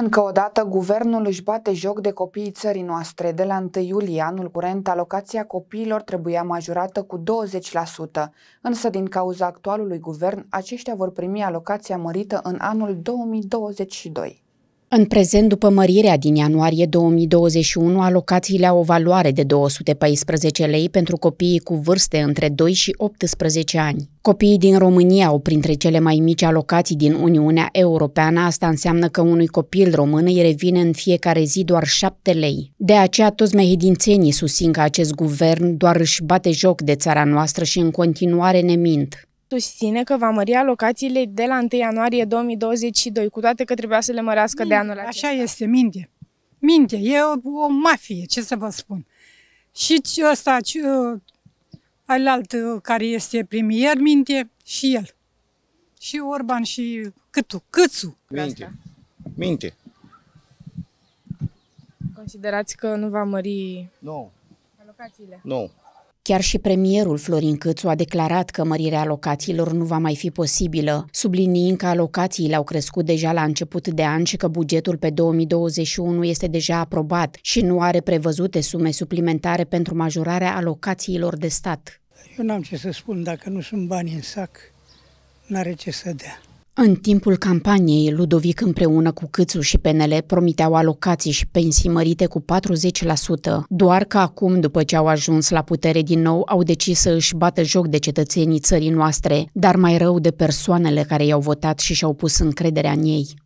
Încă o dată, guvernul își bate joc de copiii țării noastre. De la 1 iulie anul curent, alocația copiilor trebuia majorată cu 20%, însă din cauza actualului guvern, aceștia vor primi alocația mărită în anul 2022. În prezent, după mărirea din ianuarie 2021, alocațiile au o valoare de 214 lei pentru copiii cu vârste între 2 și 18 ani. Copiii din România au printre cele mai mici alocații din Uniunea Europeană, asta înseamnă că unui copil român îi revine în fiecare zi doar 7 lei. De aceea, toți mehidințenii susțin că acest guvern doar își bate joc de țara noastră și în continuare ne mint susține că va mări alocațiile de la 1 ianuarie 2022, cu toate că trebuia să le mărească minte, de mm, anul acesta. Așa este, minte. Minte, e o, o mafie, ce să vă spun. Și ăsta, uh, alalt uh, care este premier, minte și el. Și Orban și Câtu, Câțu. Minte, minte. Considerați că nu va mări nu. No. alocațiile? Nu. No. Chiar și premierul Florin Câțu a declarat că mărirea alocațiilor nu va mai fi posibilă, subliniind că alocațiile au crescut deja la început de an și că bugetul pe 2021 este deja aprobat și nu are prevăzute sume suplimentare pentru majorarea alocațiilor de stat. Eu n-am ce să spun, dacă nu sunt bani în sac, n-are ce să dea. În timpul campaniei, Ludovic împreună cu Câțu și PNL promiteau alocații și pensii mărite cu 40%, doar că acum, după ce au ajuns la putere din nou, au decis să își bată joc de cetățenii țării noastre, dar mai rău de persoanele care i-au votat și și-au pus încrederea în ei.